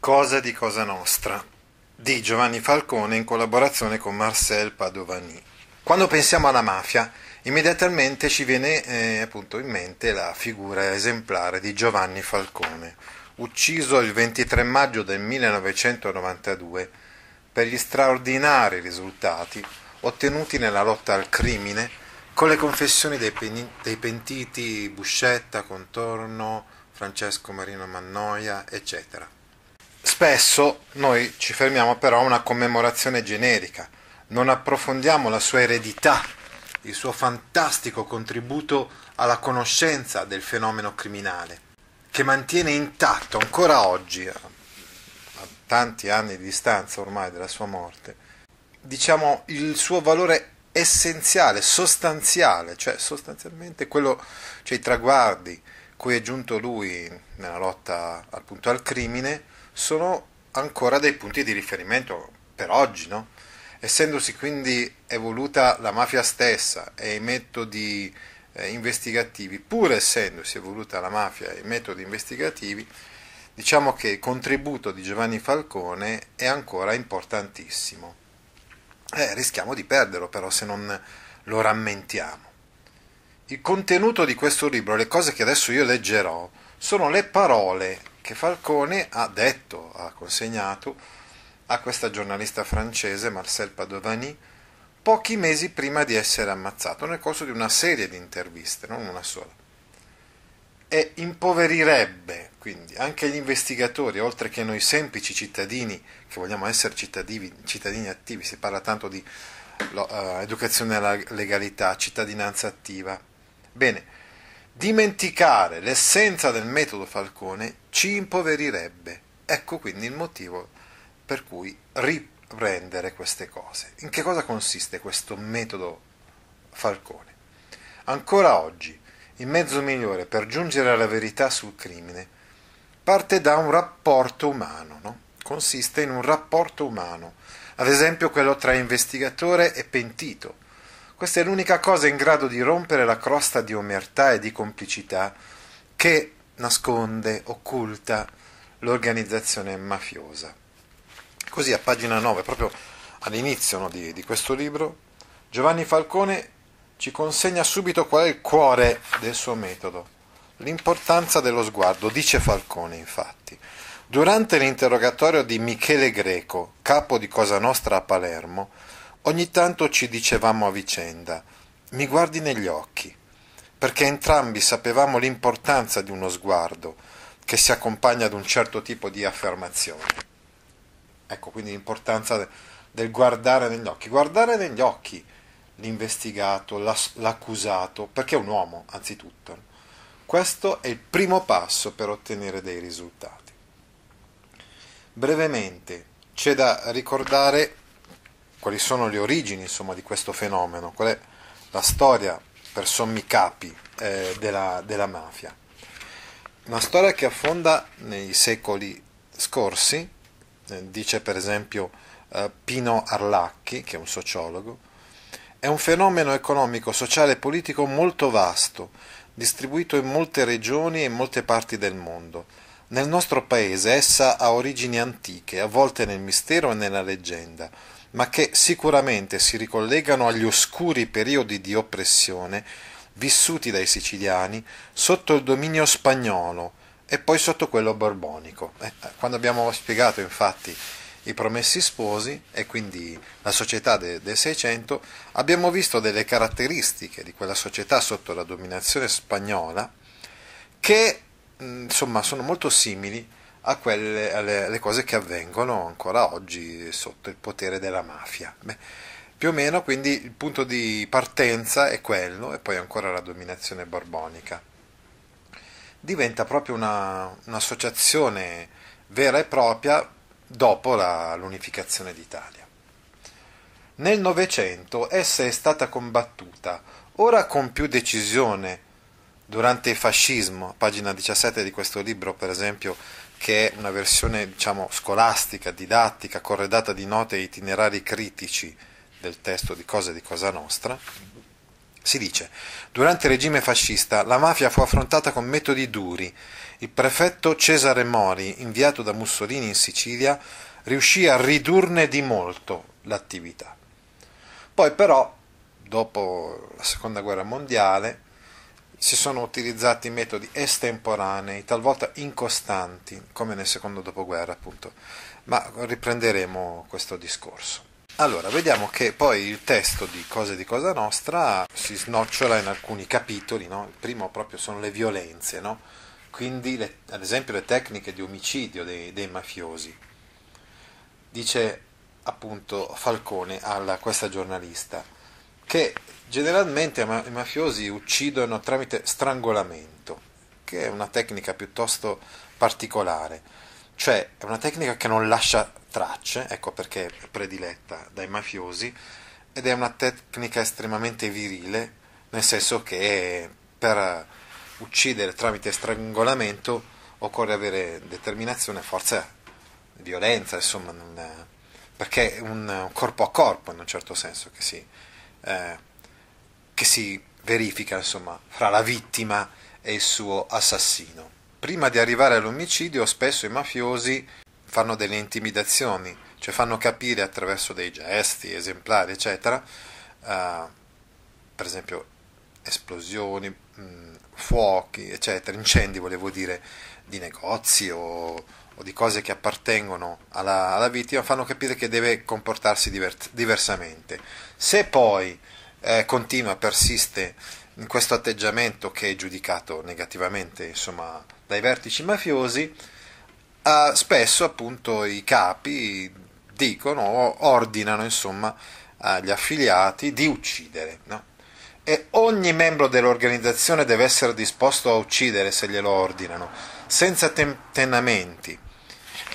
Cosa di Cosa Nostra di Giovanni Falcone in collaborazione con Marcel Padovani. Quando pensiamo alla mafia, immediatamente ci viene eh, appunto in mente la figura esemplare di Giovanni Falcone, ucciso il 23 maggio del 1992 per gli straordinari risultati ottenuti nella lotta al crimine con le confessioni dei, pen- dei pentiti Buscetta, Contorno, Francesco Marino Mannoia, eccetera. Spesso noi ci fermiamo però a una commemorazione generica, non approfondiamo la sua eredità, il suo fantastico contributo alla conoscenza del fenomeno criminale, che mantiene intatto ancora oggi, a tanti anni di distanza ormai dalla sua morte, diciamo il suo valore essenziale, sostanziale, cioè sostanzialmente quello, cioè i traguardi cui è giunto lui nella lotta appunto al crimine sono ancora dei punti di riferimento per oggi, no? Essendosi quindi evoluta la mafia stessa e i metodi eh, investigativi, pur essendosi evoluta la mafia e i metodi investigativi, diciamo che il contributo di Giovanni Falcone è ancora importantissimo. Eh, rischiamo di perderlo però se non lo rammentiamo. Il contenuto di questo libro, le cose che adesso io leggerò, sono le parole che Falcone ha detto, ha consegnato a questa giornalista francese Marcel Padovani pochi mesi prima di essere ammazzato, nel corso di una serie di interviste, non una sola. E impoverirebbe quindi anche gli investigatori, oltre che noi semplici cittadini, che vogliamo essere cittadini, cittadini attivi, si parla tanto di uh, educazione alla legalità, cittadinanza attiva. Bene, dimenticare l'essenza del metodo Falcone ci impoverirebbe. Ecco quindi il motivo per cui riprendere queste cose. In che cosa consiste questo metodo Falcone? Ancora oggi, il mezzo migliore per giungere alla verità sul crimine parte da un rapporto umano, no? consiste in un rapporto umano, ad esempio quello tra investigatore e pentito, questa è l'unica cosa in grado di rompere la crosta di omertà e di complicità che nasconde, occulta l'organizzazione mafiosa. Così a pagina 9, proprio all'inizio no, di, di questo libro, Giovanni Falcone ci consegna subito qual è il cuore del suo metodo. L'importanza dello sguardo, dice Falcone infatti. Durante l'interrogatorio di Michele Greco, capo di Cosa Nostra a Palermo, Ogni tanto ci dicevamo a vicenda, mi guardi negli occhi, perché entrambi sapevamo l'importanza di uno sguardo che si accompagna ad un certo tipo di affermazione. Ecco, quindi l'importanza del guardare negli occhi. Guardare negli occhi l'investigato, l'accusato, perché è un uomo, anzitutto. Questo è il primo passo per ottenere dei risultati. Brevemente, c'è da ricordare quali sono le origini insomma, di questo fenomeno, qual è la storia per sommi capi eh, della, della mafia. Una storia che affonda nei secoli scorsi, eh, dice per esempio eh, Pino Arlacchi, che è un sociologo, è un fenomeno economico, sociale e politico molto vasto, distribuito in molte regioni e in molte parti del mondo. Nel nostro paese essa ha origini antiche, avvolte nel mistero e nella leggenda ma che sicuramente si ricollegano agli oscuri periodi di oppressione vissuti dai siciliani sotto il dominio spagnolo e poi sotto quello borbonico. Eh, eh, quando abbiamo spiegato infatti i promessi sposi e quindi la società de, del Seicento, abbiamo visto delle caratteristiche di quella società sotto la dominazione spagnola che mm, insomma sono molto simili a quelle, alle, alle, cose che avvengono ancora oggi sotto il potere della mafia. Beh, più o meno quindi il punto di partenza è quello e poi ancora la dominazione borbonica. Diventa proprio una, un'associazione vera e propria dopo la, l'unificazione d'Italia. Nel Novecento essa è stata combattuta, ora con più decisione, durante il fascismo, pagina 17 di questo libro per esempio che è una versione diciamo, scolastica, didattica, corredata di note e itinerari critici del testo di Cosa di Cosa Nostra, si dice, durante il regime fascista la mafia fu affrontata con metodi duri. Il prefetto Cesare Mori, inviato da Mussolini in Sicilia, riuscì a ridurne di molto l'attività. Poi però, dopo la Seconda Guerra Mondiale, si sono utilizzati metodi estemporanei, talvolta incostanti, come nel secondo dopoguerra appunto, ma riprenderemo questo discorso. Allora, vediamo che poi il testo di Cose di Cosa Nostra si snocciola in alcuni capitoli, no? il primo proprio sono le violenze, no? quindi le, ad esempio le tecniche di omicidio dei, dei mafiosi. Dice appunto Falcone a questa giornalista, che generalmente i mafiosi uccidono tramite strangolamento, che è una tecnica piuttosto particolare, cioè è una tecnica che non lascia tracce, ecco perché è prediletta dai mafiosi, ed è una tecnica estremamente virile, nel senso che per uccidere tramite strangolamento occorre avere determinazione, forza, violenza, insomma, perché è un corpo a corpo in un certo senso che si eh, che si verifica insomma, fra la vittima e il suo assassino. Prima di arrivare all'omicidio spesso i mafiosi fanno delle intimidazioni, cioè fanno capire attraverso dei gesti, esemplari, eccetera, eh, per esempio esplosioni, mh, mm, fuochi, eccetera, incendi volevo dire, di negozi o o di cose che appartengono alla, alla vittima fanno capire che deve comportarsi divert- diversamente. Se poi eh, continua, persiste in questo atteggiamento che è giudicato negativamente insomma, dai vertici mafiosi, eh, spesso appunto i capi dicono, ordinano insomma, agli affiliati di uccidere. No? E ogni membro dell'organizzazione deve essere disposto a uccidere se glielo ordinano, senza tentennamenti.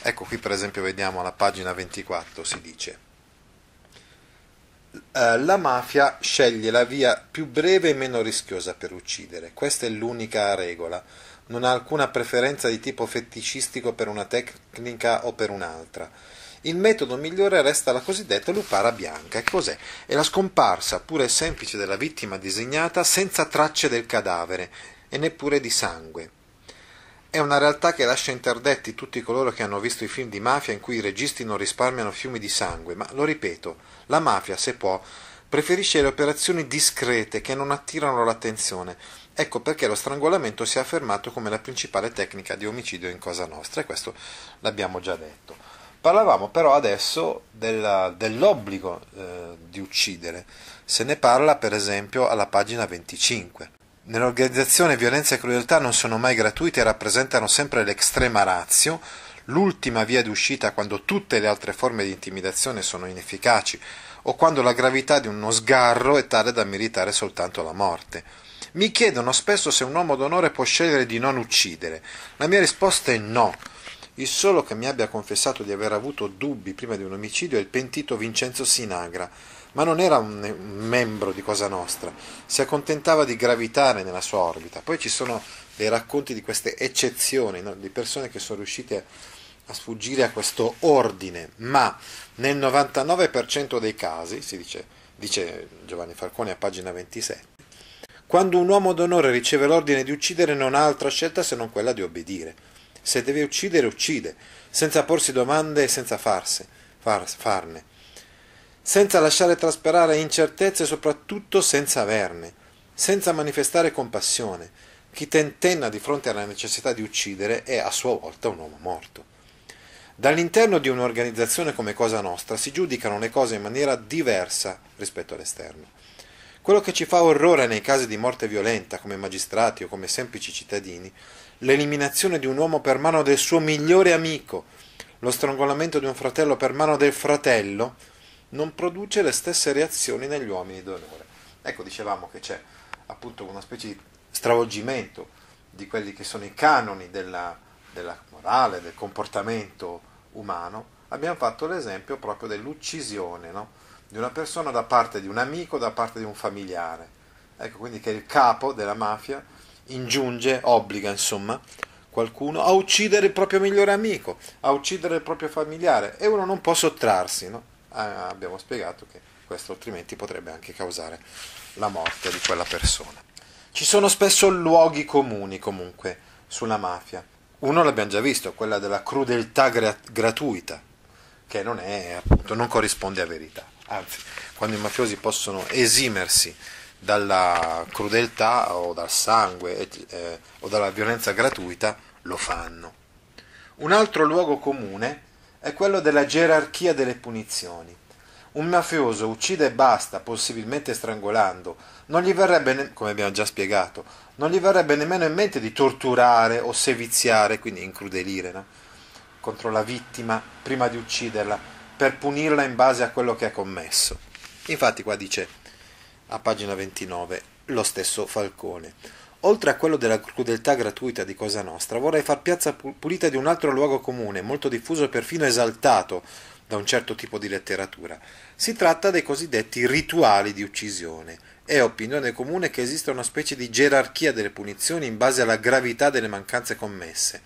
Ecco qui per esempio vediamo alla pagina 24 si dice eh, la mafia sceglie la via più breve e meno rischiosa per uccidere, questa è l'unica regola, non ha alcuna preferenza di tipo feticistico per una tecnica o per un'altra. Il metodo migliore resta la cosiddetta lupara bianca. E cos'è? È la scomparsa, pura e semplice, della vittima disegnata senza tracce del cadavere e neppure di sangue. È una realtà che lascia interdetti tutti coloro che hanno visto i film di mafia in cui i registi non risparmiano fiumi di sangue, ma lo ripeto, la mafia, se può, preferisce le operazioni discrete che non attirano l'attenzione. Ecco perché lo strangolamento si è affermato come la principale tecnica di omicidio in Cosa Nostra, e questo l'abbiamo già detto. Parlavamo però adesso della, dell'obbligo eh, di uccidere. Se ne parla per esempio alla pagina 25. Nell'organizzazione violenza e crudeltà non sono mai gratuite e rappresentano sempre l'extrema razio, l'ultima via d'uscita quando tutte le altre forme di intimidazione sono inefficaci o quando la gravità di uno sgarro è tale da meritare soltanto la morte. Mi chiedono spesso se un uomo d'onore può scegliere di non uccidere. La mia risposta è no. Il solo che mi abbia confessato di aver avuto dubbi prima di un omicidio è il pentito Vincenzo Sinagra, ma non era un membro di Cosa Nostra, si accontentava di gravitare nella sua orbita. Poi ci sono dei racconti di queste eccezioni, no? di persone che sono riuscite a sfuggire a questo ordine, ma nel 99% dei casi, si dice, dice Giovanni Falcone a pagina 27, quando un uomo d'onore riceve l'ordine di uccidere non ha altra scelta se non quella di obbedire. Se deve uccidere, uccide, senza porsi domande e senza farse, far, farne senza lasciare trasperare incertezze e soprattutto senza averne, senza manifestare compassione. Chi tentenna di fronte alla necessità di uccidere è a sua volta un uomo morto. Dall'interno di un'organizzazione come Cosa Nostra si giudicano le cose in maniera diversa rispetto all'esterno. Quello che ci fa orrore nei casi di morte violenta, come magistrati o come semplici cittadini, l'eliminazione di un uomo per mano del suo migliore amico, lo strangolamento di un fratello per mano del fratello, non produce le stesse reazioni negli uomini d'onore. Ecco, dicevamo che c'è appunto una specie di stravolgimento di quelli che sono i canoni della, della morale, del comportamento umano. Abbiamo fatto l'esempio proprio dell'uccisione no? di una persona da parte di un amico, da parte di un familiare. Ecco quindi che il capo della mafia ingiunge, obbliga insomma, qualcuno a uccidere il proprio migliore amico, a uccidere il proprio familiare e uno non può sottrarsi, no? Ah, abbiamo spiegato che questo altrimenti potrebbe anche causare la morte di quella persona. Ci sono spesso luoghi comuni comunque sulla mafia. Uno l'abbiamo già visto, quella della crudeltà grat- gratuita, che non, è, appunto, non corrisponde a verità. Anzi, quando i mafiosi possono esimersi dalla crudeltà o dal sangue eh, o dalla violenza gratuita, lo fanno. Un altro luogo comune è quello della gerarchia delle punizioni. Un mafioso uccide e basta, possibilmente strangolando, non gli verrebbe, ne- come abbiamo già spiegato, non gli verrebbe nemmeno in mente di torturare o seviziare, quindi incrudelire, no? contro la vittima prima di ucciderla, per punirla in base a quello che ha commesso. Infatti qua dice, a pagina 29, lo stesso Falcone. Oltre a quello della crudeltà gratuita di Cosa Nostra, vorrei far piazza pulita di un altro luogo comune, molto diffuso e perfino esaltato da un certo tipo di letteratura. Si tratta dei cosiddetti rituali di uccisione. È opinione comune che esista una specie di gerarchia delle punizioni in base alla gravità delle mancanze commesse.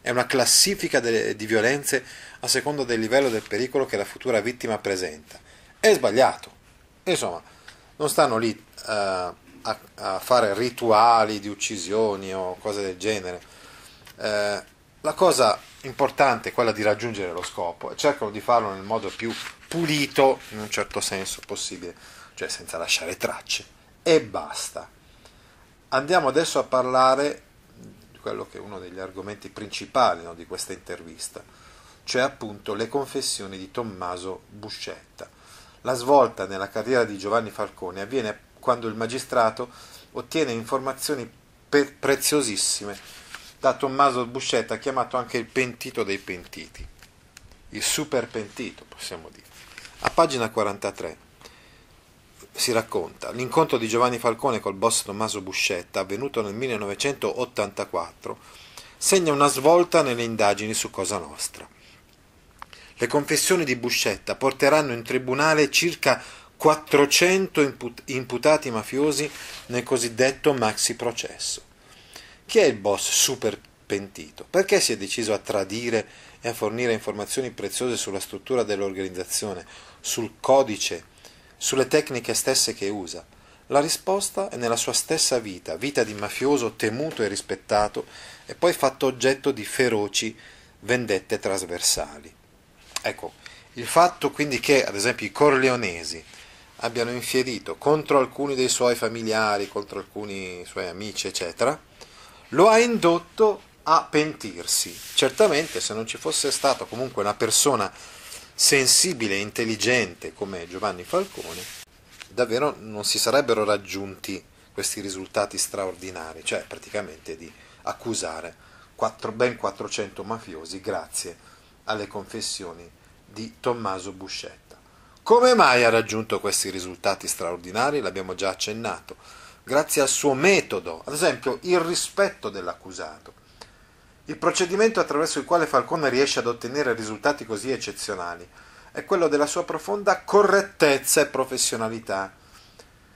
È una classifica delle, di violenze a seconda del livello del pericolo che la futura vittima presenta. È sbagliato. Insomma, non stanno lì. Uh, a, a fare rituali di uccisioni o cose del genere. Eh, la cosa importante è quella di raggiungere lo scopo e cercano di farlo nel modo più pulito, in un certo senso possibile, cioè senza lasciare tracce. E basta. Andiamo adesso a parlare di quello che è uno degli argomenti principali no, di questa intervista, cioè appunto le confessioni di Tommaso Buscetta. La svolta nella carriera di Giovanni Falcone avviene quando il magistrato ottiene informazioni pre- preziosissime da Tommaso Buscetta, chiamato anche il pentito dei pentiti, il super pentito possiamo dire. A pagina 43 si racconta l'incontro di Giovanni Falcone col boss Tommaso Buscetta, avvenuto nel 1984, segna una svolta nelle indagini su Cosa Nostra. Le confessioni di Buscetta porteranno in tribunale circa 400 imput- imputati mafiosi nel cosiddetto maxi processo. Chi è il boss super pentito? Perché si è deciso a tradire e a fornire informazioni preziose sulla struttura dell'organizzazione, sul codice, sulle tecniche stesse che usa? La risposta è nella sua stessa vita, vita di mafioso temuto e rispettato e poi fatto oggetto di feroci vendette trasversali. Ecco, il fatto quindi che, ad esempio, i corleonesi, abbiano infierito contro alcuni dei suoi familiari, contro alcuni suoi amici, eccetera, lo ha indotto a pentirsi. Certamente se non ci fosse stato comunque una persona sensibile e intelligente come Giovanni Falcone, davvero non si sarebbero raggiunti questi risultati straordinari, cioè praticamente di accusare 4, ben 400 mafiosi grazie alle confessioni di Tommaso Buscetti. Come mai ha raggiunto questi risultati straordinari? L'abbiamo già accennato. Grazie al suo metodo, ad esempio il rispetto dell'accusato. Il procedimento attraverso il quale Falcone riesce ad ottenere risultati così eccezionali è quello della sua profonda correttezza e professionalità,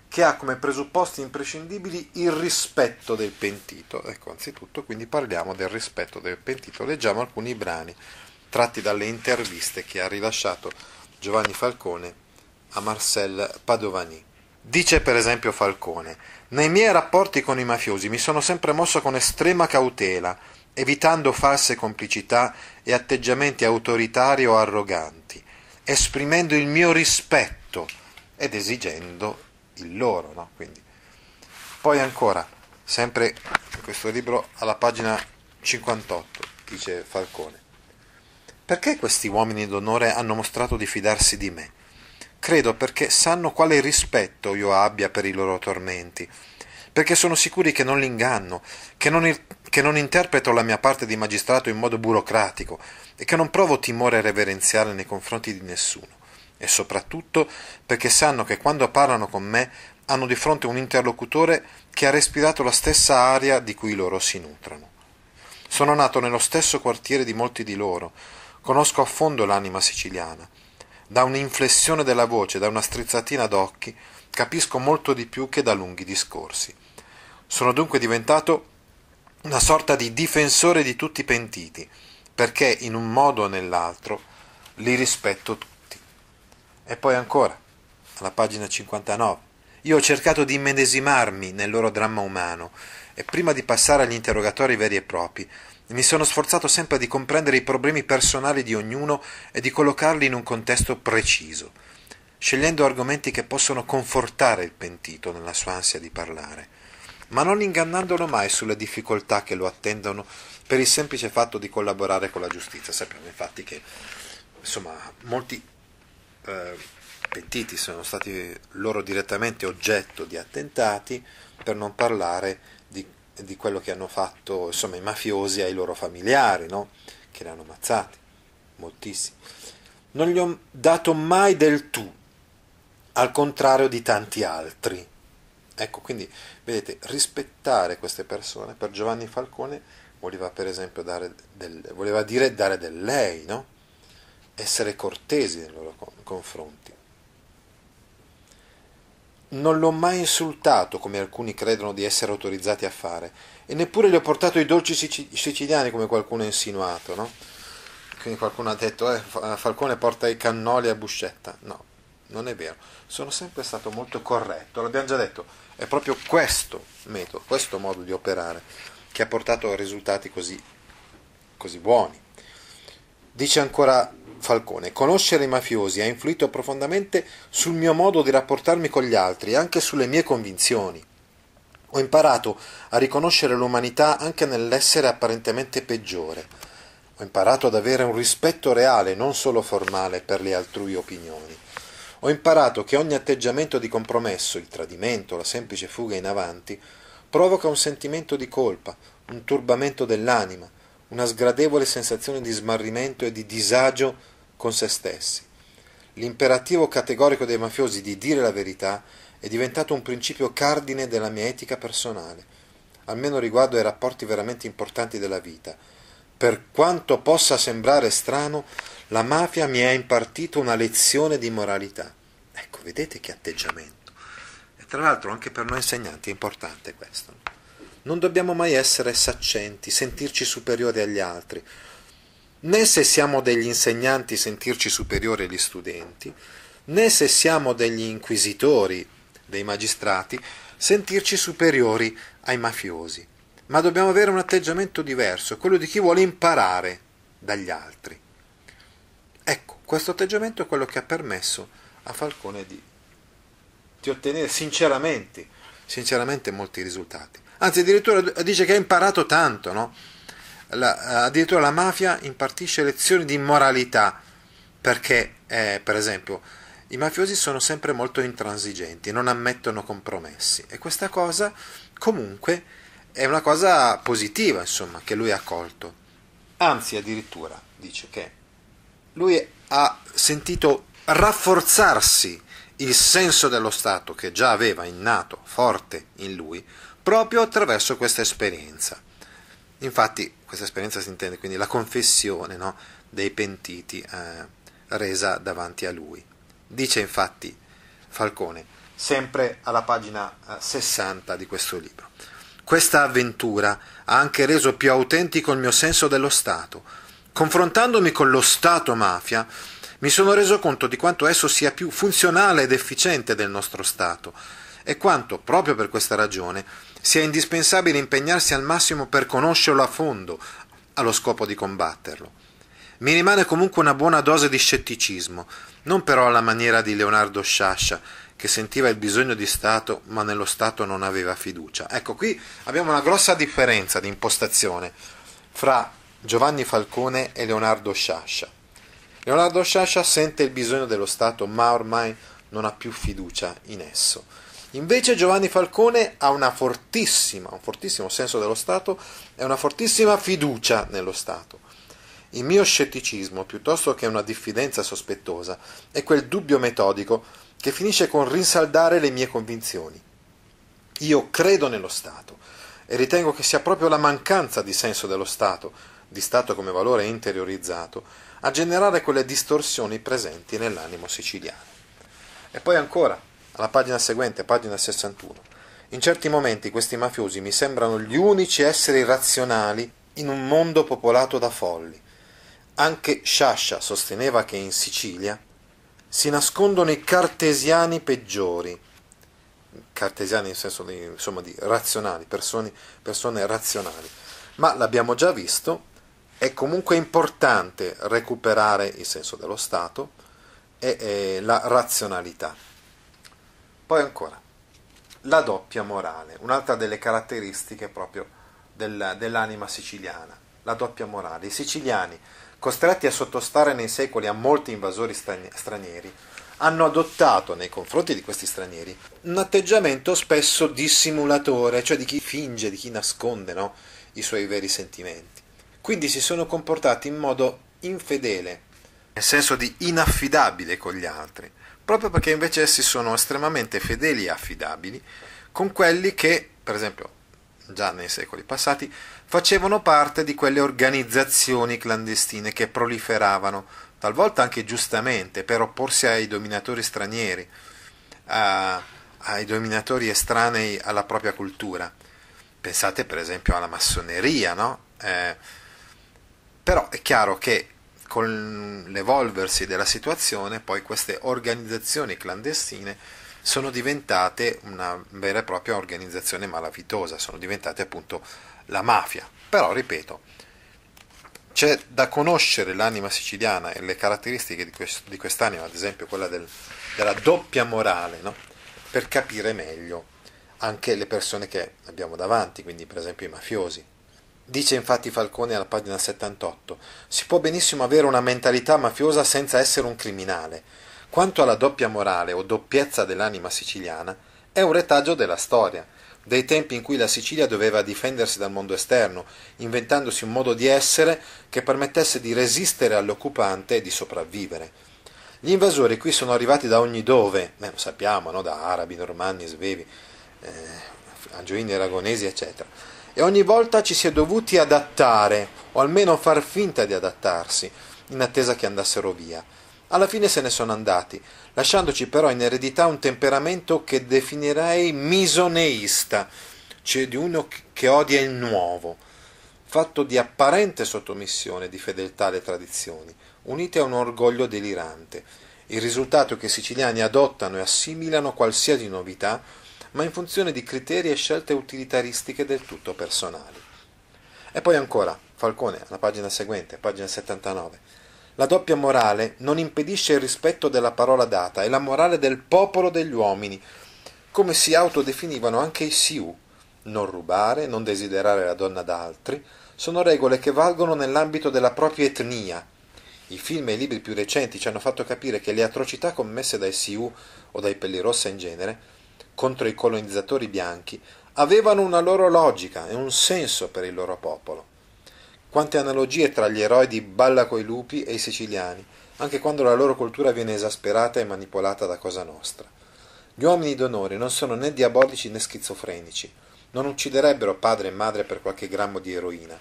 che ha come presupposti imprescindibili il rispetto del pentito. Ecco, anzitutto quindi parliamo del rispetto del pentito. Leggiamo alcuni brani tratti dalle interviste che ha rilasciato Giovanni Falcone a Marcel Padovani. Dice per esempio Falcone, nei miei rapporti con i mafiosi mi sono sempre mosso con estrema cautela, evitando false complicità e atteggiamenti autoritari o arroganti, esprimendo il mio rispetto ed esigendo il loro. No? Poi ancora, sempre in questo libro alla pagina 58, dice Falcone. Perché questi uomini d'onore hanno mostrato di fidarsi di me? Credo perché sanno quale rispetto io abbia per i loro tormenti, perché sono sicuri che non li inganno, che non, che non interpreto la mia parte di magistrato in modo burocratico e che non provo timore reverenziale nei confronti di nessuno e soprattutto perché sanno che quando parlano con me hanno di fronte un interlocutore che ha respirato la stessa aria di cui loro si nutrono. Sono nato nello stesso quartiere di molti di loro, Conosco a fondo l'anima siciliana. Da un'inflessione della voce, da una strizzatina d'occhi, capisco molto di più che da lunghi discorsi. Sono dunque diventato una sorta di difensore di tutti i pentiti, perché in un modo o nell'altro li rispetto tutti. E poi ancora, alla pagina 59. Io ho cercato di immedesimarmi nel loro dramma umano e prima di passare agli interrogatori veri e propri, mi sono sforzato sempre di comprendere i problemi personali di ognuno e di collocarli in un contesto preciso, scegliendo argomenti che possono confortare il pentito nella sua ansia di parlare, ma non ingannandolo mai sulle difficoltà che lo attendono per il semplice fatto di collaborare con la giustizia. Sappiamo infatti che insomma, molti eh, pentiti sono stati loro direttamente oggetto di attentati, per non parlare di quello che hanno fatto insomma, i mafiosi ai loro familiari, no? che li hanno ammazzati, moltissimi. Non gli ho dato mai del tu, al contrario di tanti altri. Ecco, quindi vedete, rispettare queste persone per Giovanni Falcone voleva per esempio dare del, voleva dire dare del lei, no? essere cortesi nei loro confronti. Non l'ho mai insultato, come alcuni credono di essere autorizzati a fare, e neppure gli ho portato i dolci siciliani, come qualcuno ha insinuato, no? Quindi qualcuno ha detto, eh, Falcone porta i cannoli a buscetta. No, non è vero. Sono sempre stato molto corretto, l'abbiamo già detto. È proprio questo metodo, questo modo di operare, che ha portato a risultati così, così buoni. Dice ancora Falcone, conoscere i mafiosi ha influito profondamente sul mio modo di rapportarmi con gli altri e anche sulle mie convinzioni. Ho imparato a riconoscere l'umanità anche nell'essere apparentemente peggiore. Ho imparato ad avere un rispetto reale, non solo formale, per le altrui opinioni. Ho imparato che ogni atteggiamento di compromesso, il tradimento, la semplice fuga in avanti, provoca un sentimento di colpa, un turbamento dell'anima, una sgradevole sensazione di smarrimento e di disagio con se stessi. L'imperativo categorico dei mafiosi di dire la verità è diventato un principio cardine della mia etica personale, almeno riguardo ai rapporti veramente importanti della vita. Per quanto possa sembrare strano, la mafia mi ha impartito una lezione di moralità. Ecco, vedete che atteggiamento. E tra l'altro anche per noi insegnanti è importante questo. Non dobbiamo mai essere saccenti, sentirci superiori agli altri, né se siamo degli insegnanti sentirci superiori agli studenti, né se siamo degli inquisitori, dei magistrati, sentirci superiori ai mafiosi, ma dobbiamo avere un atteggiamento diverso, quello di chi vuole imparare dagli altri. Ecco, questo atteggiamento è quello che ha permesso a Falcone di, di ottenere sinceramente, sinceramente molti risultati. Anzi, addirittura dice che ha imparato tanto, no? la, addirittura la mafia impartisce lezioni di moralità, perché, eh, per esempio, i mafiosi sono sempre molto intransigenti, non ammettono compromessi e questa cosa comunque è una cosa positiva, insomma, che lui ha accolto. Anzi, addirittura dice che lui ha sentito rafforzarsi il senso dello Stato che già aveva innato forte in lui proprio attraverso questa esperienza. Infatti, questa esperienza si intende quindi la confessione no, dei pentiti eh, resa davanti a lui. Dice infatti Falcone, sempre alla pagina 60 eh, di questo libro. Questa avventura ha anche reso più autentico il mio senso dello Stato. Confrontandomi con lo Stato mafia, mi sono reso conto di quanto esso sia più funzionale ed efficiente del nostro Stato e quanto, proprio per questa ragione, sia indispensabile impegnarsi al massimo per conoscerlo a fondo, allo scopo di combatterlo. Mi rimane comunque una buona dose di scetticismo, non però alla maniera di Leonardo Sciascia, che sentiva il bisogno di Stato, ma nello Stato non aveva fiducia. Ecco, qui abbiamo una grossa differenza di impostazione fra Giovanni Falcone e Leonardo Sciascia. Leonardo Sciascia sente il bisogno dello Stato, ma ormai non ha più fiducia in esso. Invece Giovanni Falcone ha una fortissima, un fortissimo senso dello Stato e una fortissima fiducia nello Stato. Il mio scetticismo, piuttosto che una diffidenza sospettosa, è quel dubbio metodico che finisce con rinsaldare le mie convinzioni. Io credo nello Stato e ritengo che sia proprio la mancanza di senso dello Stato, di Stato come valore interiorizzato, a generare quelle distorsioni presenti nell'animo siciliano. E poi ancora, alla pagina seguente, pagina 61. In certi momenti questi mafiosi mi sembrano gli unici esseri razionali in un mondo popolato da folli. Anche Sciascia sosteneva che in Sicilia si nascondono i cartesiani peggiori, cartesiani nel senso di, insomma, di razionali, persone, persone razionali, ma l'abbiamo già visto, è comunque importante recuperare il senso dello Stato e, e eh, la razionalità. Poi ancora, la doppia morale, un'altra delle caratteristiche proprio del, dell'anima siciliana, la doppia morale. I siciliani, costretti a sottostare nei secoli a molti invasori stranieri, hanno adottato nei confronti di questi stranieri un atteggiamento spesso dissimulatore, cioè di chi finge, di chi nasconde no? i suoi veri sentimenti. Quindi si sono comportati in modo infedele, nel senso di inaffidabile con gli altri proprio perché invece essi sono estremamente fedeli e affidabili con quelli che, per esempio, già nei secoli passati, facevano parte di quelle organizzazioni clandestine che proliferavano, talvolta anche giustamente, per opporsi ai dominatori stranieri, a, ai dominatori estranei alla propria cultura. Pensate per esempio alla massoneria, no? Eh, però è chiaro che con l'evolversi della situazione poi queste organizzazioni clandestine sono diventate una vera e propria organizzazione malavitosa, sono diventate appunto la mafia. Però, ripeto, c'è da conoscere l'anima siciliana e le caratteristiche di, quest- di quest'anima, ad esempio quella del, della doppia morale, no? per capire meglio anche le persone che abbiamo davanti, quindi per esempio i mafiosi. Dice infatti Falcone alla pagina 78, si può benissimo avere una mentalità mafiosa senza essere un criminale. Quanto alla doppia morale o doppiezza dell'anima siciliana, è un retaggio della storia, dei tempi in cui la Sicilia doveva difendersi dal mondo esterno, inventandosi un modo di essere che permettesse di resistere all'occupante e di sopravvivere. Gli invasori qui sono arrivati da ogni dove, eh, lo sappiamo, no? da arabi, normanni, svevi, eh, angioini, aragonesi, eccetera e ogni volta ci si è dovuti adattare, o almeno far finta di adattarsi, in attesa che andassero via. Alla fine se ne sono andati, lasciandoci però in eredità un temperamento che definirei misoneista, cioè di uno che odia il nuovo, fatto di apparente sottomissione di fedeltà alle tradizioni, unite a un orgoglio delirante. Il risultato è che i siciliani adottano e assimilano qualsiasi novità ma in funzione di criteri e scelte utilitaristiche del tutto personali. E poi ancora, Falcone, alla pagina seguente, pagina 79. La doppia morale non impedisce il rispetto della parola data e la morale del popolo degli uomini, come si autodefinivano anche i Siù. Non rubare, non desiderare la donna d'altri, sono regole che valgono nell'ambito della propria etnia. I film e i libri più recenti ci hanno fatto capire che le atrocità commesse dai Siù o dai Pellirossi in genere contro i colonizzatori bianchi avevano una loro logica e un senso per il loro popolo. Quante analogie tra gli eroi di Balla coi lupi e i siciliani, anche quando la loro cultura viene esasperata e manipolata da Cosa Nostra. Gli uomini d'onore non sono né diabolici né schizofrenici, non ucciderebbero padre e madre per qualche grammo di eroina.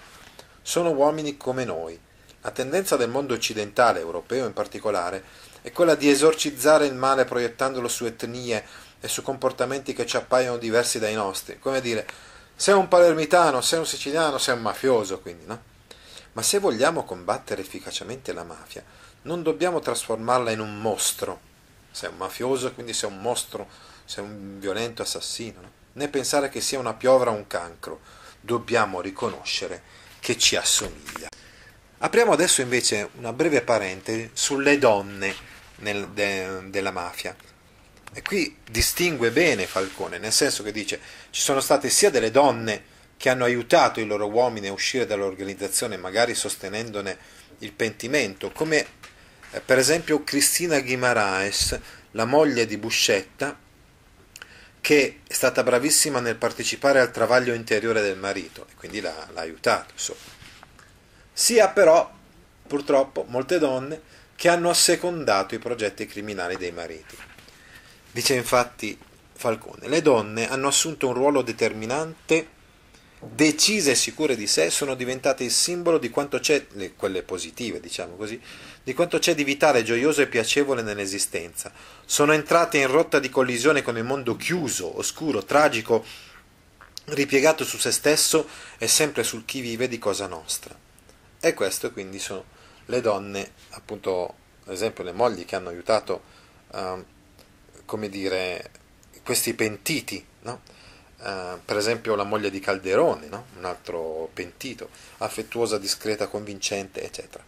Sono uomini come noi. La tendenza del mondo occidentale, europeo in particolare, è quella di esorcizzare il male proiettandolo su etnie e su comportamenti che ci appaiono diversi dai nostri. Come dire, sei un palermitano, sei un siciliano, sei un mafioso, quindi, no? Ma se vogliamo combattere efficacemente la mafia, non dobbiamo trasformarla in un mostro. Sei un mafioso, quindi sei un mostro, sei un violento assassino, no? né pensare che sia una piovra o un cancro. Dobbiamo riconoscere che ci assomiglia. Apriamo adesso invece una breve parentesi sulle donne nel, de, della mafia. E qui distingue bene Falcone, nel senso che dice ci sono state sia delle donne che hanno aiutato i loro uomini a uscire dall'organizzazione, magari sostenendone il pentimento, come eh, per esempio Cristina Guimaraes, la moglie di Buscetta, che è stata bravissima nel partecipare al travaglio interiore del marito e quindi l'ha, l'ha aiutato. So. Sia però, purtroppo, molte donne che hanno assecondato i progetti criminali dei mariti. Dice infatti Falcone, le donne hanno assunto un ruolo determinante, decise e sicure di sé, sono diventate il simbolo di quanto c'è, le, quelle positive diciamo così, di quanto c'è di vitale, gioioso e piacevole nell'esistenza. Sono entrate in rotta di collisione con il mondo chiuso, oscuro, tragico, ripiegato su se stesso e sempre sul chi vive di cosa nostra. E questo quindi sono le donne, appunto, ad esempio le mogli che hanno aiutato... Um, come dire, questi pentiti, no? eh, per esempio la moglie di Calderone, no? un altro pentito, affettuosa, discreta, convincente, eccetera.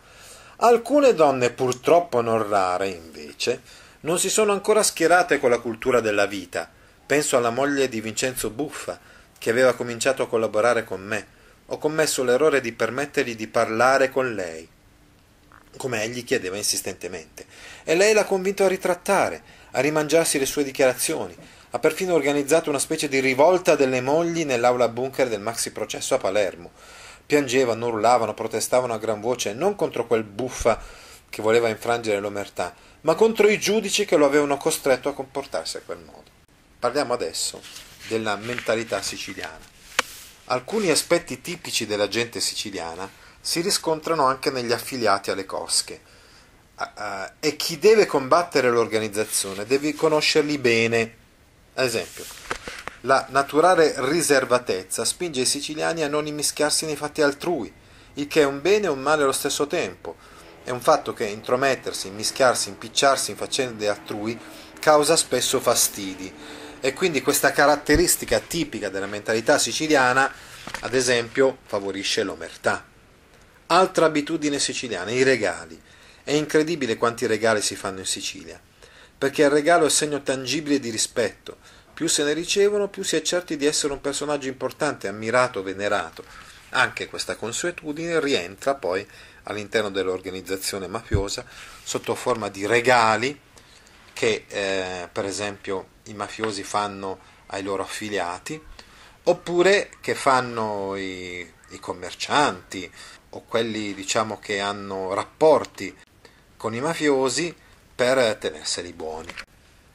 Alcune donne, purtroppo non rare invece, non si sono ancora schierate con la cultura della vita. Penso alla moglie di Vincenzo Buffa, che aveva cominciato a collaborare con me. Ho commesso l'errore di permettergli di parlare con lei, come egli chiedeva insistentemente, e lei l'ha convinto a ritrattare, a rimangiarsi le sue dichiarazioni, ha perfino organizzato una specie di rivolta delle mogli nell'aula bunker del maxi processo a Palermo. Piangevano, urlavano, protestavano a gran voce, non contro quel buffa che voleva infrangere l'omertà, ma contro i giudici che lo avevano costretto a comportarsi a quel modo. Parliamo adesso della mentalità siciliana. Alcuni aspetti tipici della gente siciliana si riscontrano anche negli affiliati alle cosche, e chi deve combattere l'organizzazione deve conoscerli bene. Ad esempio, la naturale riservatezza spinge i siciliani a non immischiarsi nei fatti altrui, il che è un bene e un male allo stesso tempo. È un fatto che intromettersi, immischiarsi, impicciarsi in faccende altrui causa spesso fastidi. E quindi questa caratteristica tipica della mentalità siciliana, ad esempio, favorisce l'omertà. Altra abitudine siciliana, i regali. È incredibile quanti regali si fanno in Sicilia, perché il regalo è segno tangibile di rispetto. Più se ne ricevono, più si è certi di essere un personaggio importante, ammirato, venerato. Anche questa consuetudine rientra poi all'interno dell'organizzazione mafiosa sotto forma di regali che eh, per esempio i mafiosi fanno ai loro affiliati oppure che fanno i, i commercianti o quelli diciamo, che hanno rapporti con i mafiosi per tenerseli buoni.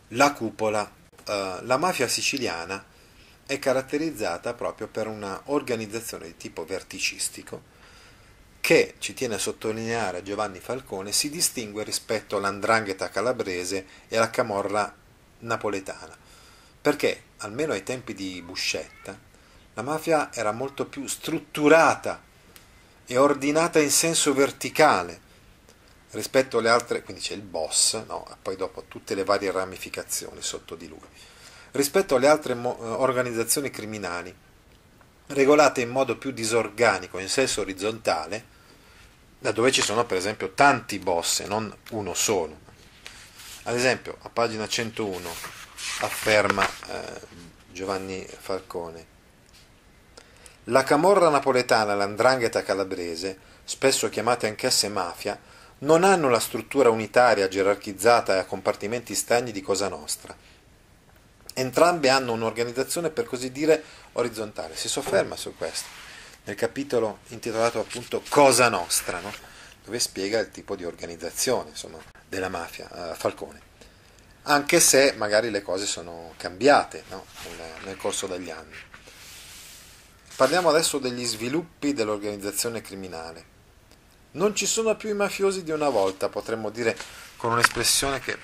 La cupola. Uh, la mafia siciliana è caratterizzata proprio per un'organizzazione di tipo verticistico che, ci tiene a sottolineare Giovanni Falcone, si distingue rispetto all'andrangheta calabrese e alla camorra napoletana, perché, almeno ai tempi di Buscetta, la mafia era molto più strutturata e ordinata in senso verticale, rispetto alle altre, quindi c'è il boss, no? poi dopo tutte le varie ramificazioni sotto di lui, rispetto alle altre eh, organizzazioni criminali regolate in modo più disorganico, in senso orizzontale, da dove ci sono per esempio tanti boss e non uno solo. Ad esempio, a pagina 101 afferma eh, Giovanni Falcone, la camorra napoletana, l'andrangheta calabrese, spesso chiamate anch'esse mafia, non hanno la struttura unitaria, gerarchizzata e a compartimenti stagni di Cosa Nostra. Entrambe hanno un'organizzazione per così dire orizzontale. Si sofferma su questo nel capitolo intitolato appunto Cosa Nostra, no? dove spiega il tipo di organizzazione insomma, della mafia, eh, Falcone. Anche se magari le cose sono cambiate no? nel, nel corso degli anni. Parliamo adesso degli sviluppi dell'organizzazione criminale. Non ci sono più i mafiosi di una volta, potremmo dire con un'espressione che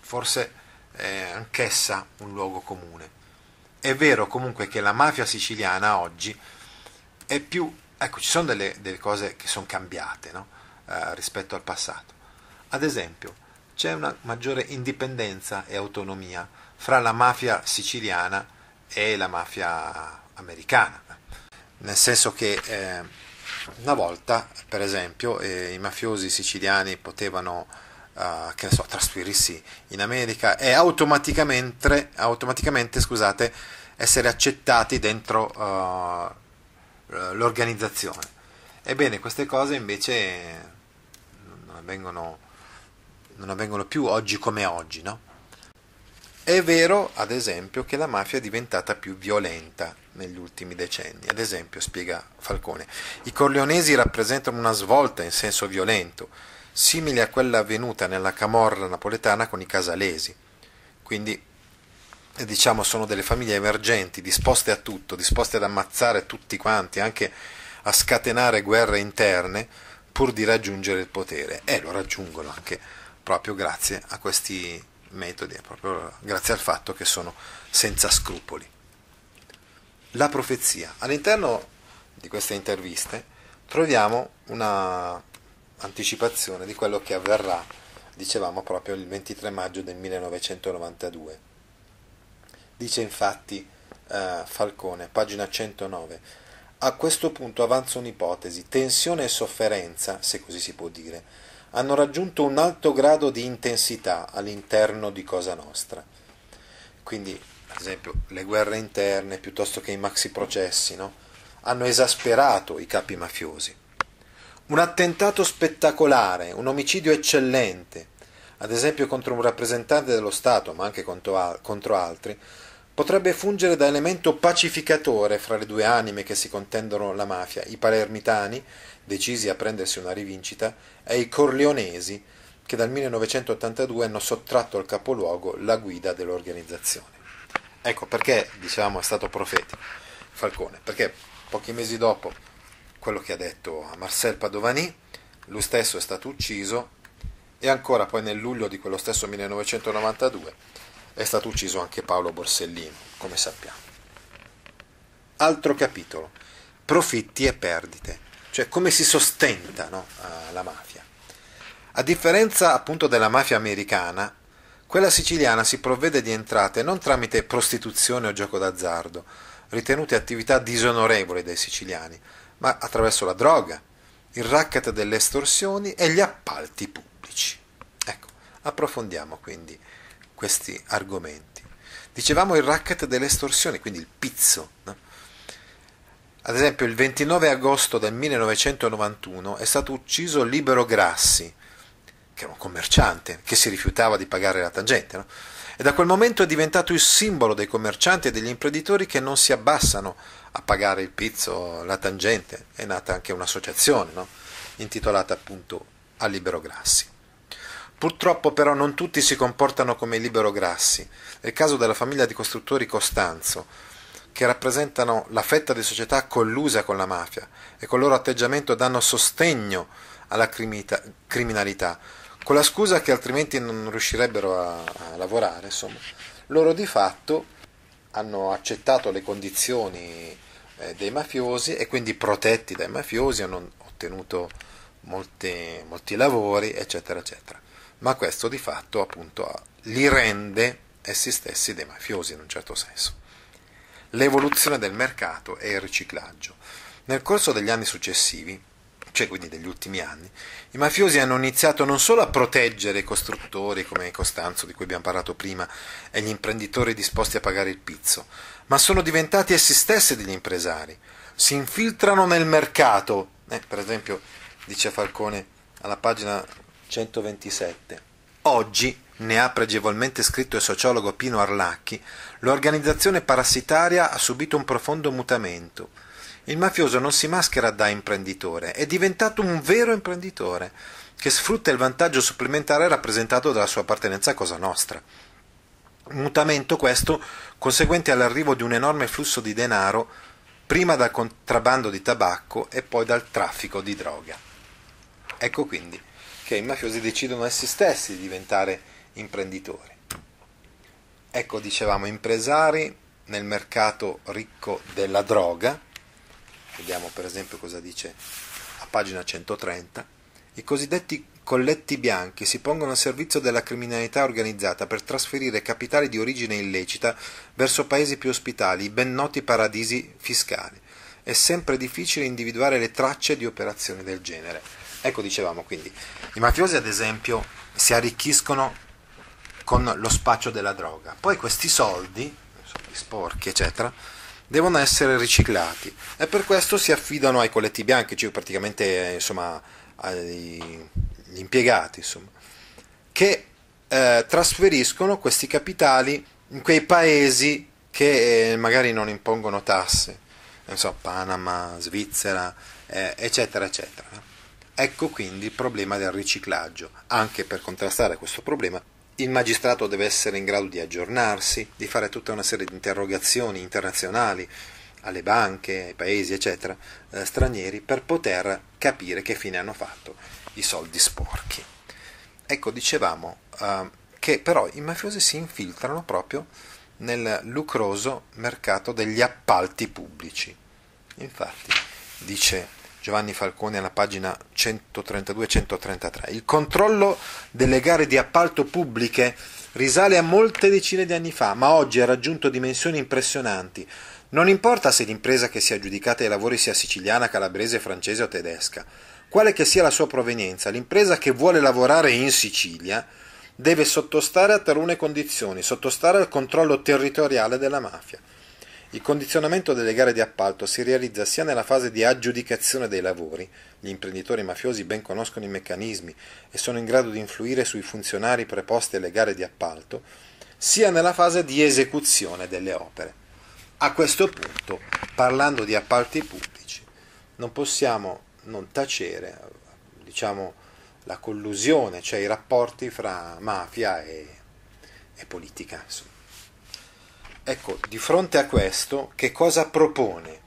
forse è anch'essa un luogo comune. È vero comunque che la mafia siciliana oggi è più... Ecco, ci sono delle, delle cose che sono cambiate no? eh, rispetto al passato. Ad esempio, c'è una maggiore indipendenza e autonomia fra la mafia siciliana e la mafia americana, nel senso che eh, una volta, per esempio, eh, i mafiosi siciliani potevano Uh, che ne so, trasferirsi in America e automaticamente, automaticamente scusate, essere accettati dentro uh, l'organizzazione. Ebbene, queste cose invece non avvengono, non avvengono più oggi come oggi, no? È vero, ad esempio, che la mafia è diventata più violenta negli ultimi decenni. Ad esempio, spiega Falcone, i corleonesi rappresentano una svolta in senso violento, simile a quella avvenuta nella camorra napoletana con i casalesi. Quindi eh, diciamo sono delle famiglie emergenti, disposte a tutto, disposte ad ammazzare tutti quanti, anche a scatenare guerre interne pur di raggiungere il potere e lo raggiungono anche proprio grazie a questi metodi, proprio grazie al fatto che sono senza scrupoli la profezia. All'interno di queste interviste troviamo una anticipazione di quello che avverrà, dicevamo proprio il 23 maggio del 1992. Dice infatti eh, Falcone, pagina 109, a questo punto avanza un'ipotesi, tensione e sofferenza, se così si può dire, hanno raggiunto un alto grado di intensità all'interno di Cosa Nostra. Quindi ad esempio le guerre interne piuttosto che i maxi processi, no? hanno esasperato i capi mafiosi. Un attentato spettacolare, un omicidio eccellente, ad esempio contro un rappresentante dello Stato, ma anche contro, altri, potrebbe fungere da elemento pacificatore fra le due anime che si contendono la mafia, i palermitani, decisi a prendersi una rivincita, e i corleonesi, che dal 1982 hanno sottratto al capoluogo la guida dell'organizzazione. Ecco perché diciamo è stato profetico Falcone, perché pochi mesi dopo quello che ha detto a Marcel Padovani, lui stesso è stato ucciso e ancora poi nel luglio di quello stesso 1992 è stato ucciso anche Paolo Borsellino, come sappiamo. Altro capitolo, profitti e perdite, cioè come si sostenta no, eh, la mafia. A differenza appunto della mafia americana, quella siciliana si provvede di entrate non tramite prostituzione o gioco d'azzardo, ritenute attività disonorevoli dai siciliani, ma attraverso la droga, il racket delle estorsioni e gli appalti pubblici. Ecco, approfondiamo quindi questi argomenti. Dicevamo il racket delle estorsioni, quindi il pizzo. No? Ad esempio, il 29 agosto del 1991 è stato ucciso Libero Grassi, che era un commerciante, che si rifiutava di pagare la tangente. No? E da quel momento è diventato il simbolo dei commercianti e degli imprenditori che non si abbassano a pagare il pizzo, la tangente. È nata anche un'associazione no? intitolata appunto a Libero Grassi. Purtroppo però non tutti si comportano come i Libero Grassi. È il caso della famiglia di costruttori Costanzo, che rappresentano la fetta di società collusa con la mafia e col loro atteggiamento danno sostegno alla criminalità, con la scusa che altrimenti non riuscirebbero a, a lavorare, insomma, loro di fatto hanno accettato le condizioni eh, dei mafiosi e quindi protetti dai mafiosi hanno ottenuto molti, molti lavori, eccetera, eccetera. Ma questo di fatto appunto li rende essi stessi dei mafiosi in un certo senso. L'evoluzione del mercato e il riciclaggio. Nel corso degli anni successivi cioè quindi degli ultimi anni, i mafiosi hanno iniziato non solo a proteggere i costruttori come Costanzo di cui abbiamo parlato prima e gli imprenditori disposti a pagare il pizzo, ma sono diventati essi stessi degli impresari, si infiltrano nel mercato, eh, per esempio dice Falcone alla pagina 127. Oggi, ne ha pregevolmente scritto il sociologo Pino Arlacchi, l'organizzazione parassitaria ha subito un profondo mutamento il mafioso non si maschera da imprenditore, è diventato un vero imprenditore che sfrutta il vantaggio supplementare rappresentato dalla sua appartenenza a Cosa Nostra. Mutamento questo conseguente all'arrivo di un enorme flusso di denaro prima dal contrabbando di tabacco e poi dal traffico di droga. Ecco quindi che i mafiosi decidono essi stessi di diventare imprenditori. Ecco, dicevamo, impresari nel mercato ricco della droga, Vediamo per esempio cosa dice a pagina 130. I cosiddetti colletti bianchi si pongono al servizio della criminalità organizzata per trasferire capitali di origine illecita verso paesi più ospitali, i ben noti paradisi fiscali. È sempre difficile individuare le tracce di operazioni del genere. Ecco, dicevamo quindi, i mafiosi ad esempio si arricchiscono con lo spaccio della droga, poi questi soldi, soldi sporchi eccetera, devono essere riciclati e per questo si affidano ai colletti bianchi, cioè praticamente insomma, agli impiegati, insomma, che eh, trasferiscono questi capitali in quei paesi che eh, magari non impongono tasse, non so, Panama, Svizzera, eh, eccetera, eccetera. Ecco quindi il problema del riciclaggio. Anche per contrastare questo problema il magistrato deve essere in grado di aggiornarsi, di fare tutta una serie di interrogazioni internazionali alle banche, ai paesi, eccetera, eh, stranieri, per poter capire che fine hanno fatto i soldi sporchi. Ecco, dicevamo eh, che però i mafiosi si infiltrano proprio nel lucroso mercato degli appalti pubblici. Infatti, dice Giovanni Falcone alla pagina 132-133. Il controllo delle gare di appalto pubbliche risale a molte decine di anni fa, ma oggi ha raggiunto dimensioni impressionanti. Non importa se l'impresa che si è aggiudicata ai lavori sia siciliana, calabrese, francese o tedesca. Quale che sia la sua provenienza, l'impresa che vuole lavorare in Sicilia deve sottostare a talune condizioni, sottostare al controllo territoriale della mafia. Il condizionamento delle gare di appalto si realizza sia nella fase di aggiudicazione dei lavori, gli imprenditori mafiosi ben conoscono i meccanismi e sono in grado di influire sui funzionari preposti alle gare di appalto, sia nella fase di esecuzione delle opere. A questo punto, parlando di appalti pubblici, non possiamo non tacere, diciamo, la collusione, cioè i rapporti fra mafia e, e politica. Insomma. Ecco, di fronte a questo, che cosa propone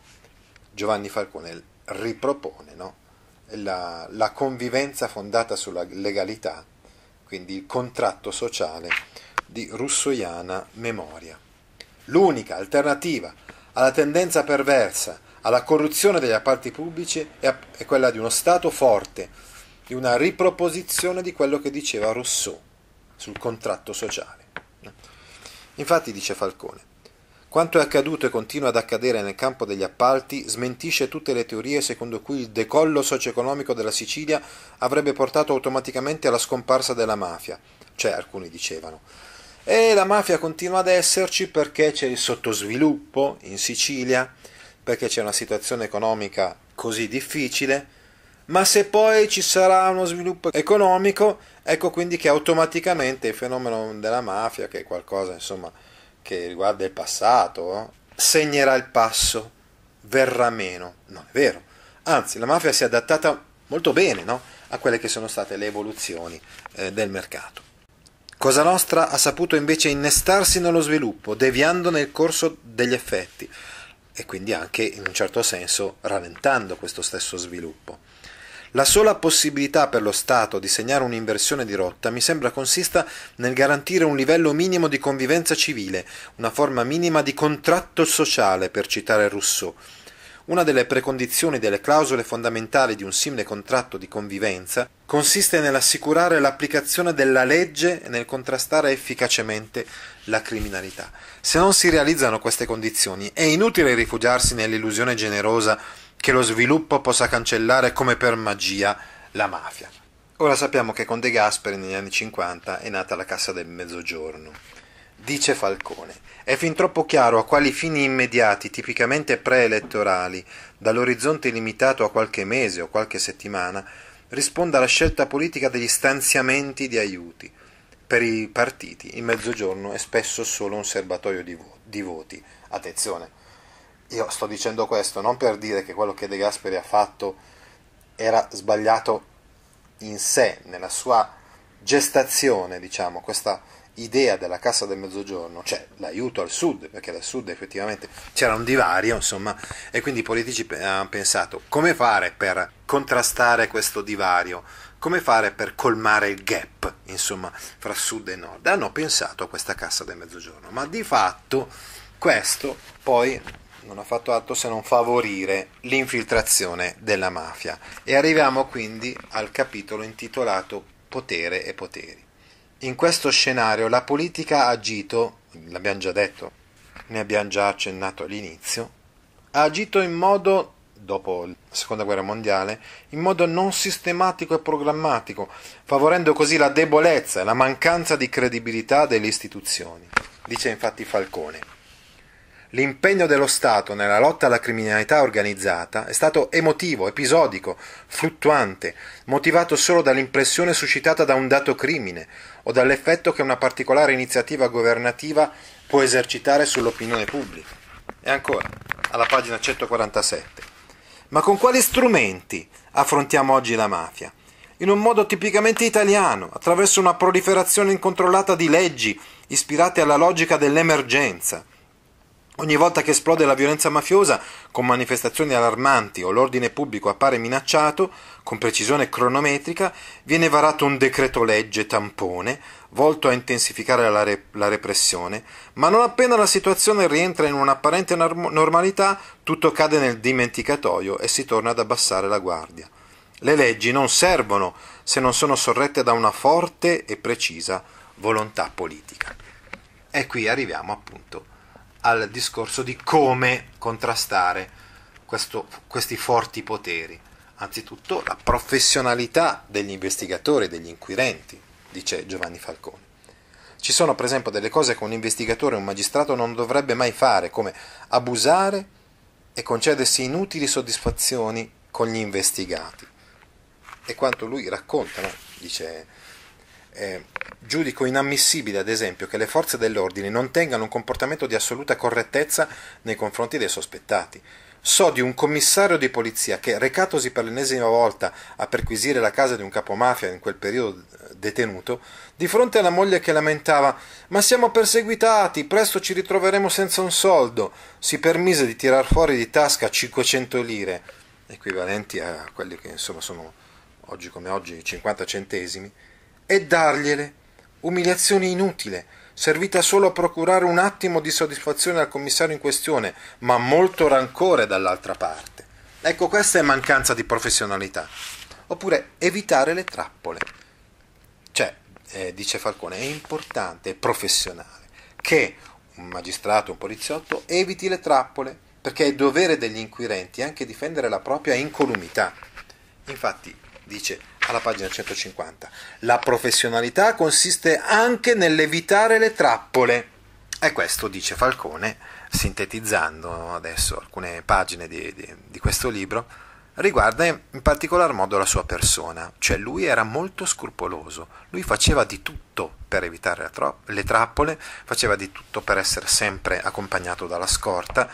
Giovanni Falcone? Ripropone no? la, la convivenza fondata sulla legalità, quindi il contratto sociale di russoiana memoria. L'unica alternativa alla tendenza perversa, alla corruzione degli appalti pubblici è quella di uno Stato forte, di una riproposizione di quello che diceva Rousseau sul contratto sociale. Infatti dice Falcone, quanto è accaduto e continua ad accadere nel campo degli appalti smentisce tutte le teorie secondo cui il decollo socio-economico della Sicilia avrebbe portato automaticamente alla scomparsa della mafia, cioè alcuni dicevano. E la mafia continua ad esserci perché c'è il sottosviluppo in Sicilia, perché c'è una situazione economica così difficile, ma se poi ci sarà uno sviluppo economico, ecco quindi che automaticamente il fenomeno della mafia, che è qualcosa insomma che riguarda il passato, segnerà il passo, verrà meno. Non è vero. Anzi, la mafia si è adattata molto bene no? a quelle che sono state le evoluzioni eh, del mercato. Cosa Nostra ha saputo invece innestarsi nello sviluppo, deviando nel corso degli effetti e quindi anche in un certo senso rallentando questo stesso sviluppo. La sola possibilità per lo Stato di segnare un'inversione di rotta mi sembra consista nel garantire un livello minimo di convivenza civile, una forma minima di contratto sociale, per citare Rousseau. Una delle precondizioni delle clausole fondamentali di un simile contratto di convivenza consiste nell'assicurare l'applicazione della legge e nel contrastare efficacemente la criminalità. Se non si realizzano queste condizioni, è inutile rifugiarsi nell'illusione generosa che lo sviluppo possa cancellare come per magia la mafia. Ora sappiamo che con De Gasperi negli anni 50 è nata la Cassa del Mezzogiorno. Dice Falcone, è fin troppo chiaro a quali fini immediati, tipicamente preelettorali, dall'orizzonte limitato a qualche mese o qualche settimana, risponda la scelta politica degli stanziamenti di aiuti. Per i partiti il mezzogiorno è spesso solo un serbatoio di, voti. Attenzione, io sto dicendo questo non per dire che quello che De Gasperi ha fatto era sbagliato in sé, nella sua gestazione, diciamo, questa idea della Cassa del Mezzogiorno, cioè l'aiuto al Sud, perché dal Sud effettivamente c'era un divario, insomma, e quindi i politici hanno pensato come fare per contrastare questo divario, come fare per colmare il gap, insomma, fra Sud e Nord. Hanno pensato a questa Cassa del Mezzogiorno, ma di fatto questo poi non ha fatto altro se non favorire l'infiltrazione della mafia. E arriviamo quindi al capitolo intitolato Potere e poteri. In questo scenario la politica ha agito, l'abbiamo già detto, ne abbiamo già accennato all'inizio, ha agito in modo dopo la seconda guerra mondiale, in modo non sistematico e programmatico, favorendo così la debolezza e la mancanza di credibilità delle istituzioni, dice infatti Falcone. L'impegno dello Stato nella lotta alla criminalità organizzata è stato emotivo, episodico, fluttuante, motivato solo dall'impressione suscitata da un dato crimine o dall'effetto che una particolare iniziativa governativa può esercitare sull'opinione pubblica. E ancora, alla pagina 147. Ma con quali strumenti affrontiamo oggi la mafia? In un modo tipicamente italiano, attraverso una proliferazione incontrollata di leggi ispirate alla logica dell'emergenza Ogni volta che esplode la violenza mafiosa, con manifestazioni allarmanti o l'ordine pubblico appare minacciato, con precisione cronometrica, viene varato un decreto legge tampone, volto a intensificare la, re- la repressione, ma non appena la situazione rientra in un'apparente normalità, tutto cade nel dimenticatoio e si torna ad abbassare la guardia. Le leggi non servono se non sono sorrette da una forte e precisa volontà politica. E qui arriviamo appunto al discorso di come contrastare questo, questi forti poteri. Anzitutto la professionalità degli investigatori, degli inquirenti, dice Giovanni Falcone. Ci sono per esempio delle cose che un investigatore, un magistrato non dovrebbe mai fare, come abusare e concedersi inutili soddisfazioni con gli investigati. E quanto lui racconta, no? dice eh, giudico inammissibile, ad esempio, che le forze dell'ordine non tengano un comportamento di assoluta correttezza nei confronti dei sospettati. So di un commissario di polizia che, recatosi per l'ennesima volta a perquisire la casa di un capomafia in quel periodo eh, detenuto, di fronte alla moglie che lamentava Ma siamo perseguitati, presto ci ritroveremo senza un soldo, si permise di tirar fuori di tasca 500 lire, equivalenti a quelli che insomma sono oggi come oggi 50 centesimi, e dargliele. Umiliazione inutile, servita solo a procurare un attimo di soddisfazione al commissario in questione, ma molto rancore dall'altra parte. Ecco, questa è mancanza di professionalità. Oppure evitare le trappole. Cioè, eh, dice Falcone, è importante, è professionale, che un magistrato, un poliziotto eviti le trappole, perché è dovere degli inquirenti anche difendere la propria incolumità. Infatti, dice, alla pagina 150. La professionalità consiste anche nell'evitare le trappole. E questo dice Falcone, sintetizzando adesso alcune pagine di, di, di questo libro, riguarda in particolar modo la sua persona, cioè lui era molto scrupoloso, lui faceva di tutto per evitare tro- le trappole, faceva di tutto per essere sempre accompagnato dalla scorta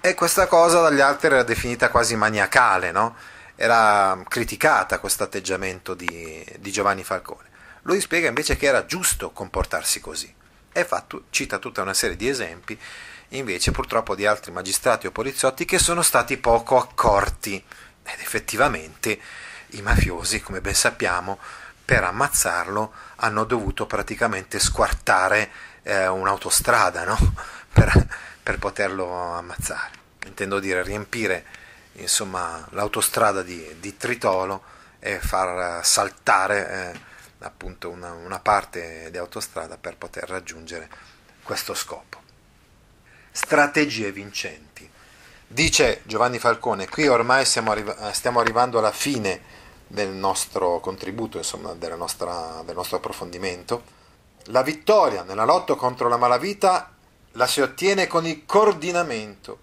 e questa cosa dagli altri era definita quasi maniacale, no? era criticata questo atteggiamento di, di, Giovanni Falcone. Lui spiega invece che era giusto comportarsi così e fatto, cita tutta una serie di esempi invece purtroppo di altri magistrati o poliziotti che sono stati poco accorti ed effettivamente i mafiosi, come ben sappiamo, per ammazzarlo hanno dovuto praticamente squartare eh, un'autostrada no? per, per poterlo ammazzare. Intendo dire riempire insomma, l'autostrada di, di, Tritolo e far saltare eh, appunto una, una parte di autostrada per poter raggiungere questo scopo. Strategie vincenti. Dice Giovanni Falcone, qui ormai arriva- stiamo arrivando alla fine del nostro contributo, insomma, nostra, del nostro approfondimento. La vittoria nella lotta contro la malavita la si ottiene con il coordinamento,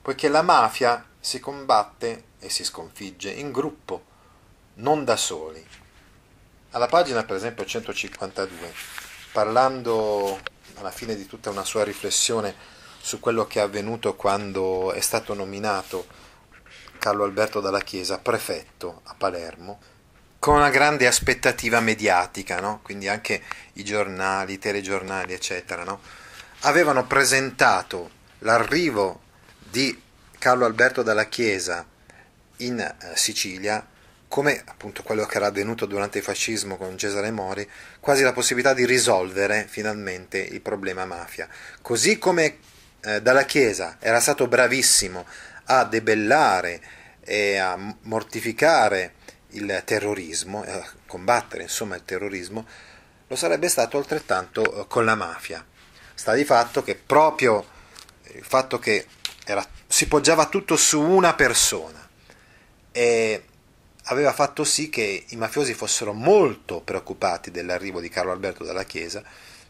poiché la mafia si combatte e si sconfigge in gruppo, non da soli. Alla pagina per esempio 152, parlando alla fine di tutta una sua riflessione su quello che è avvenuto quando è stato nominato Carlo Alberto dalla Chiesa prefetto a Palermo, con una grande aspettativa mediatica, no? quindi anche i giornali, i telegiornali, eccetera, no? avevano presentato l'arrivo di Carlo Alberto dalla Chiesa in eh, Sicilia, come appunto quello che era avvenuto durante il fascismo con Cesare Mori, quasi la possibilità di risolvere finalmente il problema mafia. Così come eh, dalla Chiesa era stato bravissimo a debellare e a mortificare il terrorismo, eh, a combattere insomma il terrorismo, lo sarebbe stato altrettanto eh, con la mafia. Sta di fatto che proprio il fatto che era si poggiava tutto su una persona e aveva fatto sì che i mafiosi fossero molto preoccupati dell'arrivo di Carlo Alberto dalla Chiesa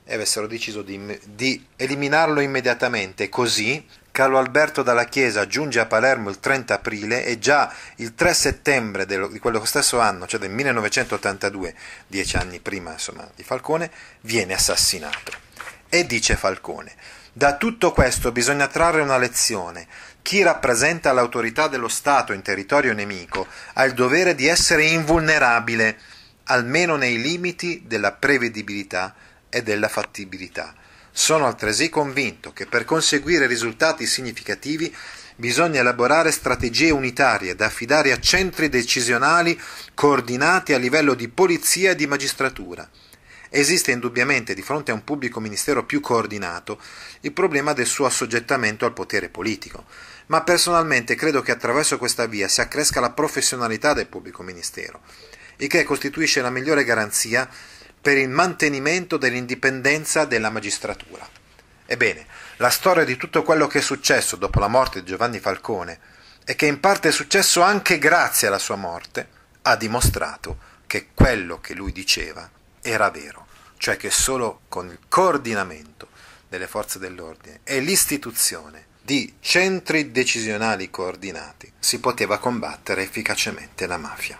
e avessero deciso di, di eliminarlo immediatamente. Così Carlo Alberto dalla Chiesa giunge a Palermo il 30 aprile e già il 3 settembre di quello stesso anno, cioè del 1982, dieci anni prima insomma, di Falcone, viene assassinato. E dice Falcone, da tutto questo bisogna trarre una lezione chi rappresenta l'autorità dello Stato in territorio nemico ha il dovere di essere invulnerabile, almeno nei limiti della prevedibilità e della fattibilità. Sono altresì convinto che per conseguire risultati significativi bisogna elaborare strategie unitarie da affidare a centri decisionali coordinati a livello di polizia e di magistratura. Esiste indubbiamente di fronte a un pubblico ministero più coordinato il problema del suo assoggettamento al potere politico ma personalmente credo che attraverso questa via si accresca la professionalità del pubblico ministero, il che costituisce la migliore garanzia per il mantenimento dell'indipendenza della magistratura. Ebbene, la storia di tutto quello che è successo dopo la morte di Giovanni Falcone, e che in parte è successo anche grazie alla sua morte, ha dimostrato che quello che lui diceva era vero, cioè che solo con il coordinamento delle forze dell'ordine e l'istituzione di centri decisionali coordinati si poteva combattere efficacemente la mafia.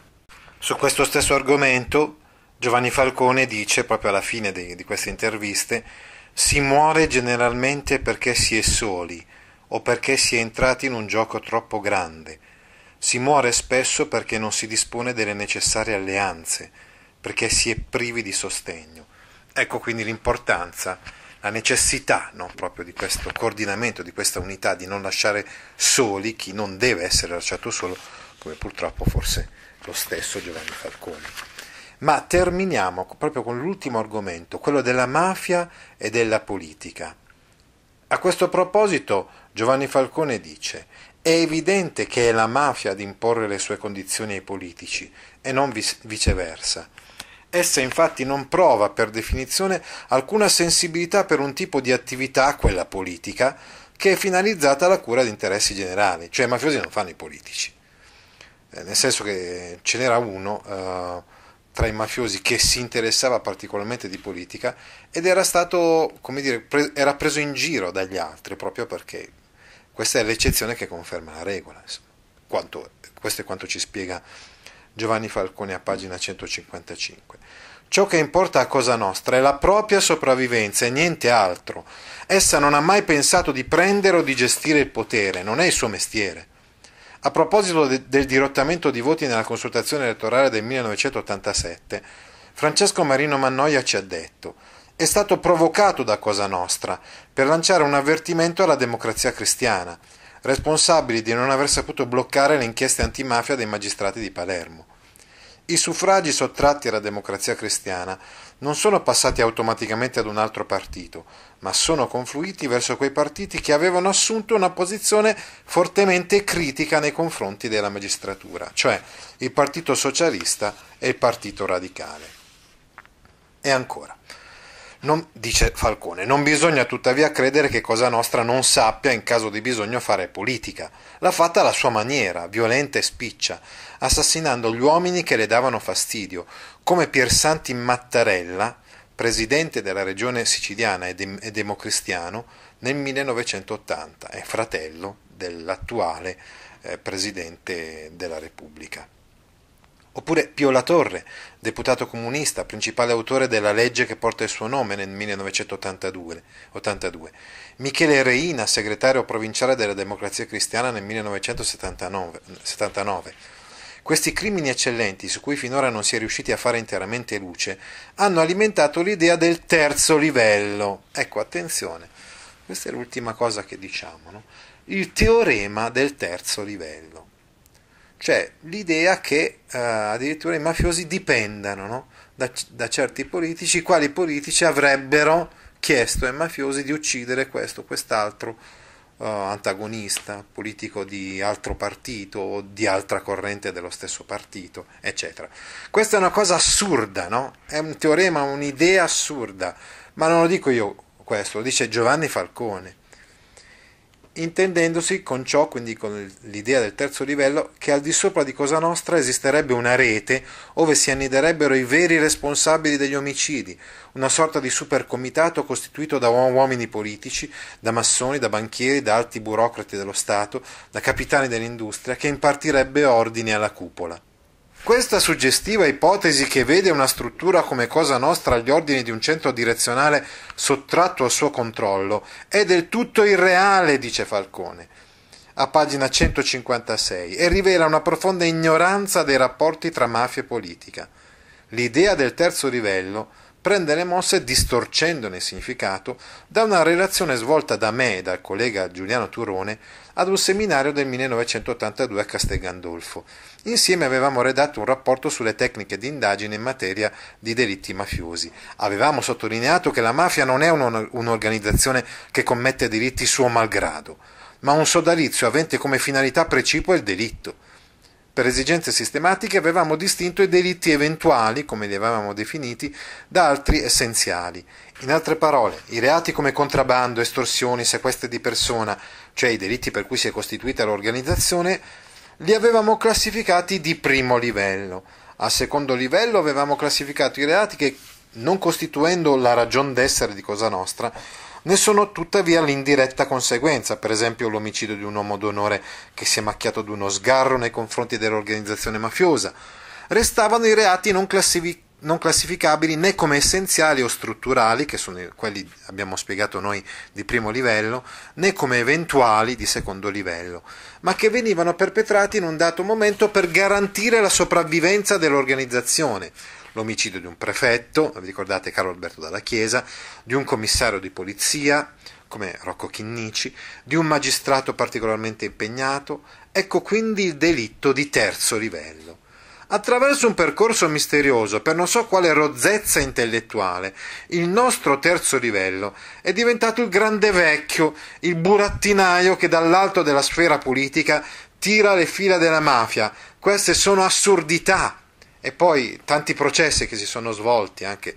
Su questo stesso argomento Giovanni Falcone dice proprio alla fine di, di queste interviste si muore generalmente perché si è soli o perché si è entrati in un gioco troppo grande. Si muore spesso perché non si dispone delle necessarie alleanze, perché si è privi di sostegno. Ecco quindi l'importanza la necessità no, proprio di questo coordinamento, di questa unità, di non lasciare soli chi non deve essere lasciato solo, come purtroppo forse lo stesso Giovanni Falcone. Ma terminiamo proprio con l'ultimo argomento, quello della mafia e della politica. A questo proposito Giovanni Falcone dice è evidente che è la mafia ad imporre le sue condizioni ai politici e non viceversa. Essa infatti non prova, per definizione, alcuna sensibilità per un tipo di attività, quella politica, che è finalizzata alla cura di interessi generali, cioè i mafiosi non fanno i politici, eh, nel senso che ce n'era uno eh, tra i mafiosi che si interessava particolarmente di politica ed era stato, come dire, pre- era preso in giro dagli altri proprio perché questa è l'eccezione che conferma la regola, quanto, questo è quanto ci spiega Giovanni Falcone a pagina 155. Ciò che importa a Cosa Nostra è la propria sopravvivenza e niente altro. Essa non ha mai pensato di prendere o di gestire il potere, non è il suo mestiere. A proposito de- del dirottamento di voti nella consultazione elettorale del 1987, Francesco Marino Mannoia ci ha detto è stato provocato da Cosa Nostra per lanciare un avvertimento alla democrazia cristiana, responsabili di non aver saputo bloccare le inchieste antimafia dei magistrati di Palermo. I suffragi sottratti alla Democrazia Cristiana non sono passati automaticamente ad un altro partito, ma sono confluiti verso quei partiti che avevano assunto una posizione fortemente critica nei confronti della magistratura, cioè il Partito Socialista e il Partito Radicale. E ancora. Non, dice Falcone, non bisogna tuttavia credere che Cosa Nostra non sappia in caso di bisogno fare politica. L'ha fatta alla sua maniera, violenta e spiccia, assassinando gli uomini che le davano fastidio, come Piersanti Mattarella, presidente della regione siciliana e, de- e democristiano, nel 1980 e fratello dell'attuale eh, presidente della Repubblica. Oppure Pio La Torre, deputato comunista, principale autore della legge che porta il suo nome nel 1982. Michele Reina, segretario provinciale della Democrazia Cristiana nel 1979. Questi crimini eccellenti, su cui finora non si è riusciti a fare interamente luce, hanno alimentato l'idea del terzo livello. Ecco, attenzione, questa è l'ultima cosa che diciamo, no? il teorema del terzo livello cioè l'idea che eh, addirittura i mafiosi dipendano no? da, da, certi politici, i quali politici avrebbero chiesto ai mafiosi di uccidere questo, o quest'altro eh, antagonista, politico di altro partito o di altra corrente dello stesso partito, eccetera. Questa è una cosa assurda, no? è un teorema, un'idea assurda, ma non lo dico io questo, lo dice Giovanni Falcone intendendosi con ciò, quindi con l'idea del terzo livello, che al di sopra di Cosa Nostra esisterebbe una rete dove si anniderebbero i veri responsabili degli omicidi, una sorta di supercomitato costituito da uomini politici, da massoni, da banchieri, da alti burocrati dello Stato, da capitani dell'industria, che impartirebbe ordini alla cupola. Questa suggestiva ipotesi che vede una struttura come Cosa Nostra agli ordini di un centro direzionale sottratto al suo controllo è del tutto irreale, dice Falcone, a pagina 156, e rivela una profonda ignoranza dei rapporti tra mafia e politica. L'idea del terzo livello prende le mosse distorcendone il significato da una relazione svolta da me e dal collega Giuliano Turone ad un seminario del 1982 a Castel Gandolfo. Insieme avevamo redatto un rapporto sulle tecniche di indagine in materia di delitti mafiosi. Avevamo sottolineato che la mafia non è un'organizzazione che commette delitti suo malgrado, ma un sodalizio avente come finalità precipua il delitto. Per esigenze sistematiche avevamo distinto i delitti eventuali, come li avevamo definiti, da altri essenziali. In altre parole, i reati come contrabbando, estorsioni, sequestri di persona, cioè i delitti per cui si è costituita l'organizzazione, li avevamo classificati di primo livello. A secondo livello avevamo classificato i reati che, non costituendo la ragion d'essere di Cosa Nostra, ne sono tuttavia l'indiretta conseguenza, per esempio l'omicidio di un uomo d'onore che si è macchiato di uno sgarro nei confronti dell'organizzazione mafiosa. Restavano i reati non classificati non classificabili né come essenziali o strutturali, che sono quelli abbiamo spiegato noi di primo livello, né come eventuali di secondo livello, ma che venivano perpetrati in un dato momento per garantire la sopravvivenza dell'organizzazione. L'omicidio di un prefetto, vi ricordate Carlo Alberto dalla Chiesa, di un commissario di polizia, come Rocco Chinnici, di un magistrato particolarmente impegnato, ecco quindi il delitto di terzo livello. Attraverso un percorso misterioso, per non so quale rozzezza intellettuale, il nostro terzo livello è diventato il grande vecchio, il burattinaio che dall'alto della sfera politica tira le fila della mafia. Queste sono assurdità. E poi tanti processi che si sono svolti anche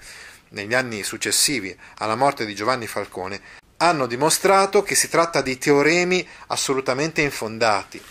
negli anni successivi alla morte di Giovanni Falcone hanno dimostrato che si tratta di teoremi assolutamente infondati.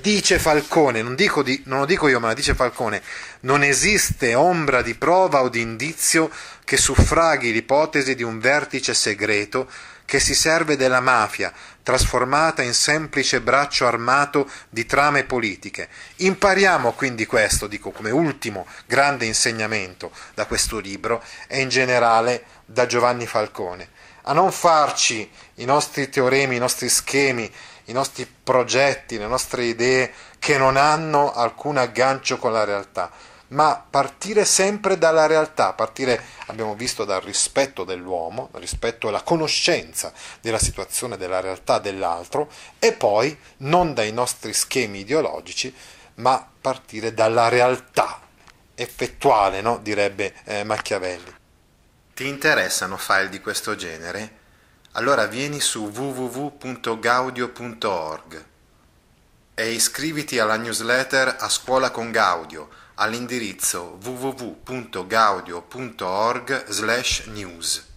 Dice Falcone, non, di, non lo dico io, ma dice Falcone, non esiste ombra di prova o di indizio che suffraghi l'ipotesi di un vertice segreto che si serve della mafia, trasformata in semplice braccio armato di trame politiche. Impariamo quindi questo, dico come ultimo grande insegnamento da questo libro e in generale da Giovanni Falcone, a non farci i nostri teoremi, i nostri schemi, i nostri progetti, le nostre idee che non hanno alcun aggancio con la realtà, ma partire sempre dalla realtà, partire, abbiamo visto, dal rispetto dell'uomo, dal rispetto alla conoscenza della situazione, della realtà dell'altro e poi non dai nostri schemi ideologici, ma partire dalla realtà effettuale, no? direbbe eh, Machiavelli. Ti interessano file di questo genere? allora vieni su www.gaudio.org e iscriviti alla newsletter A Scuola con Gaudio all'indirizzo www.gaudio.org/news.